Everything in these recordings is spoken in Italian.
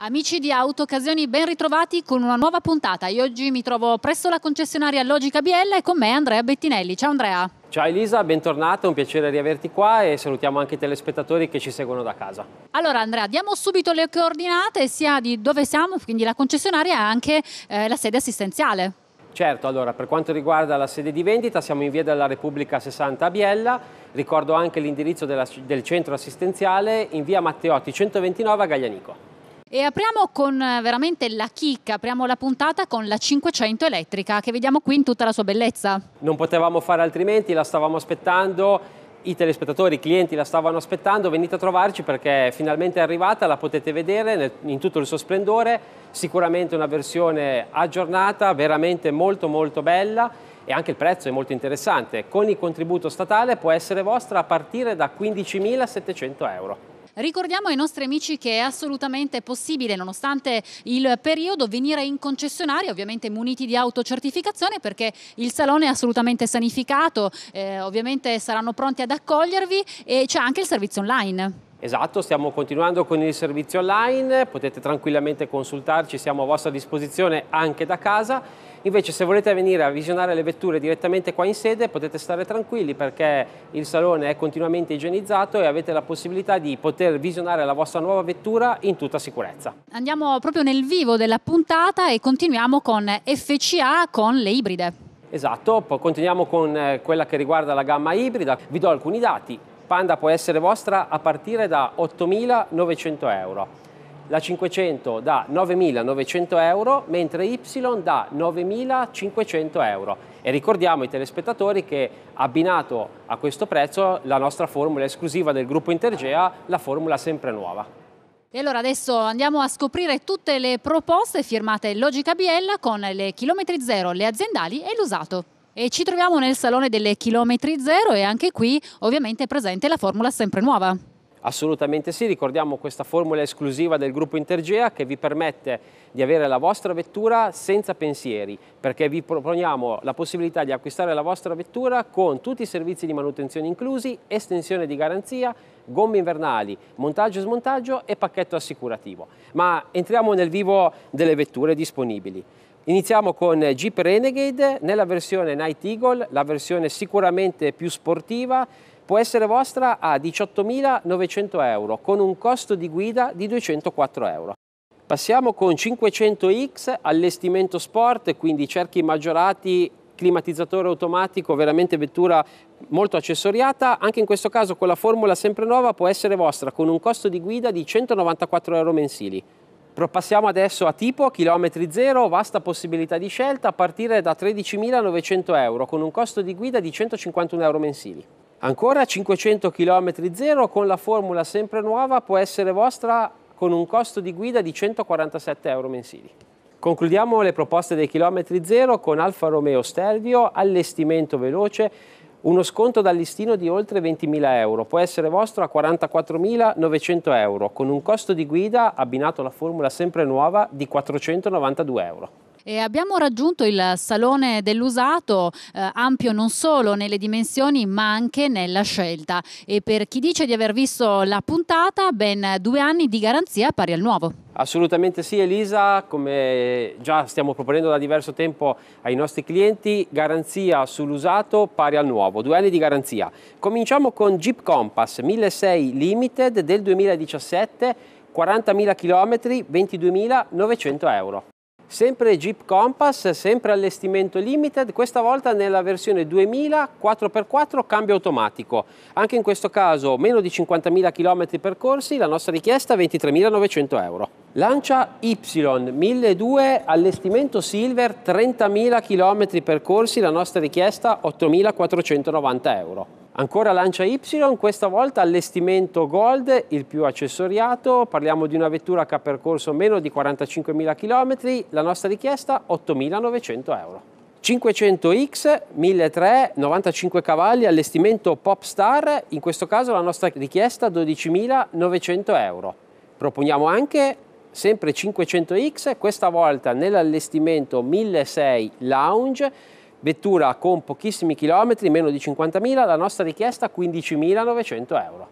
Amici di Auto Occasioni, ben ritrovati con una nuova puntata. Io oggi mi trovo presso la concessionaria Logica Biella e con me Andrea Bettinelli. Ciao Andrea. Ciao Elisa, bentornata, è un piacere riaverti qua e salutiamo anche i telespettatori che ci seguono da casa. Allora Andrea, diamo subito le coordinate sia di dove siamo, quindi la concessionaria, e anche eh, la sede assistenziale. Certo, allora per quanto riguarda la sede di vendita siamo in via della Repubblica 60 a Biella, ricordo anche l'indirizzo del centro assistenziale in via Matteotti 129 a Gaglianico. E apriamo con eh, veramente la chicca, apriamo la puntata con la 500 elettrica che vediamo qui in tutta la sua bellezza. Non potevamo fare altrimenti, la stavamo aspettando i telespettatori, i clienti la stavano aspettando, venite a trovarci perché finalmente è arrivata, la potete vedere in tutto il suo splendore, sicuramente una versione aggiornata, veramente molto molto bella e anche il prezzo è molto interessante. Con il contributo statale può essere vostra a partire da 15.700 euro. Ricordiamo ai nostri amici che è assolutamente possibile, nonostante il periodo, venire in concessionaria, ovviamente muniti di autocertificazione perché il salone è assolutamente sanificato, eh, ovviamente saranno pronti ad accogliervi e c'è anche il servizio online. Esatto, stiamo continuando con il servizio online, potete tranquillamente consultarci, siamo a vostra disposizione anche da casa. Invece se volete venire a visionare le vetture direttamente qua in sede potete stare tranquilli perché il salone è continuamente igienizzato e avete la possibilità di poter visionare la vostra nuova vettura in tutta sicurezza. Andiamo proprio nel vivo della puntata e continuiamo con FCA con le ibride. Esatto, poi continuiamo con eh, quella che riguarda la gamma ibrida. Vi do alcuni dati. Panda può essere vostra a partire da 8.900 euro, la 500 da 9.900 euro, mentre Y da 9.500 euro. E ricordiamo ai telespettatori che abbinato a questo prezzo la nostra formula esclusiva del gruppo Intergea, la formula sempre nuova. E allora adesso andiamo a scoprire tutte le proposte firmate Logica Biella con le chilometri zero, le aziendali e l'usato. E ci troviamo nel Salone delle Chilometri Zero e anche qui ovviamente è presente la formula sempre nuova. Assolutamente sì, ricordiamo questa formula esclusiva del gruppo Intergea che vi permette di avere la vostra vettura senza pensieri, perché vi proponiamo la possibilità di acquistare la vostra vettura con tutti i servizi di manutenzione inclusi, estensione di garanzia, gomme invernali, montaggio e smontaggio e pacchetto assicurativo. Ma entriamo nel vivo delle vetture disponibili. Iniziamo con Jeep Renegade nella versione Night Eagle, la versione sicuramente più sportiva, può essere vostra a 18.900 euro con un costo di guida di 204 euro. Passiamo con 500X, allestimento sport, quindi cerchi maggiorati, climatizzatore automatico, veramente vettura molto accessoriata. Anche in questo caso con la formula sempre nuova può essere vostra con un costo di guida di 194 euro mensili. Passiamo adesso a tipo, chilometri zero, vasta possibilità di scelta a partire da 13.900 euro con un costo di guida di 151 euro mensili. Ancora 500 km zero con la formula sempre nuova può essere vostra con un costo di guida di 147 euro mensili. Concludiamo le proposte dei chilometri zero con Alfa Romeo Stelvio, allestimento veloce, uno sconto dal listino di oltre 20.000 euro può essere vostro a 44.900 euro, con un costo di guida abbinato alla formula sempre nuova di 492 euro. E abbiamo raggiunto il Salone dell'Usato, eh, ampio non solo nelle dimensioni ma anche nella scelta. E per chi dice di aver visto la puntata, ben due anni di garanzia pari al nuovo. Assolutamente sì Elisa, come già stiamo proponendo da diverso tempo ai nostri clienti, garanzia sull'usato pari al nuovo, due anni di garanzia. Cominciamo con Jeep Compass 1600 Limited del 2017, 40.000 km, 22.900 euro. Sempre Jeep Compass, sempre allestimento limited, questa volta nella versione 2000 4x4 cambio automatico. Anche in questo caso meno di 50.000 km percorsi, la nostra richiesta 23.900 euro. Lancia Y 1002 allestimento silver 30.000 km percorsi, la nostra richiesta 8.490 euro. Ancora Lancia Y, questa volta allestimento Gold, il più accessoriato, parliamo di una vettura che ha percorso meno di 45.000 km, la nostra richiesta 8.900 euro. 500X, 1.300, 95 cavalli, allestimento Popstar, in questo caso la nostra richiesta 12.900 euro. Proponiamo anche sempre 500X, questa volta nell'allestimento 1.600 Lounge, vettura con pochissimi chilometri, meno di 50.000, la nostra richiesta 15.900 euro.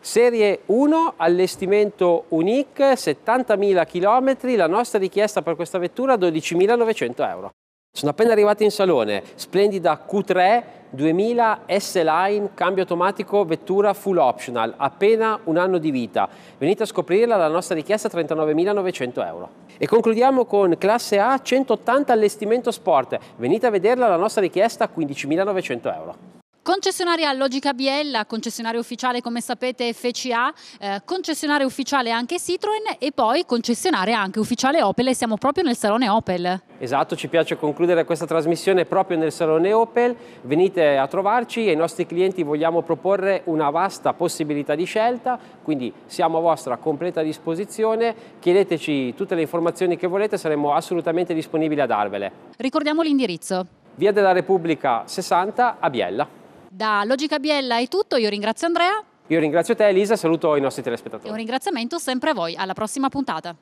Serie 1, allestimento unique, 70.000 km, la nostra richiesta per questa vettura 12.900 euro. Sono appena arrivati in salone, splendida Q3 2000 S-Line, cambio automatico, vettura full optional, appena un anno di vita. Venite a scoprirla, la nostra richiesta 39.900 euro. E concludiamo con classe A 180 allestimento sport. Venite a vederla, la nostra richiesta 15.900 euro. Concessionaria Logica Biella, concessionaria ufficiale come sapete FCA, eh, concessionaria ufficiale anche Citroen e poi concessionaria anche ufficiale Opel e siamo proprio nel salone Opel. Esatto, ci piace concludere questa trasmissione proprio nel Salone Opel. Venite a trovarci e ai nostri clienti vogliamo proporre una vasta possibilità di scelta, quindi siamo a vostra completa disposizione. Chiedeteci tutte le informazioni che volete, saremo assolutamente disponibili a darvele. Ricordiamo l'indirizzo. Via della Repubblica 60 a Biella. Da Logica Biella è tutto, io ringrazio Andrea. Io ringrazio te Elisa, saluto i nostri telespettatori. E un ringraziamento sempre a voi, alla prossima puntata.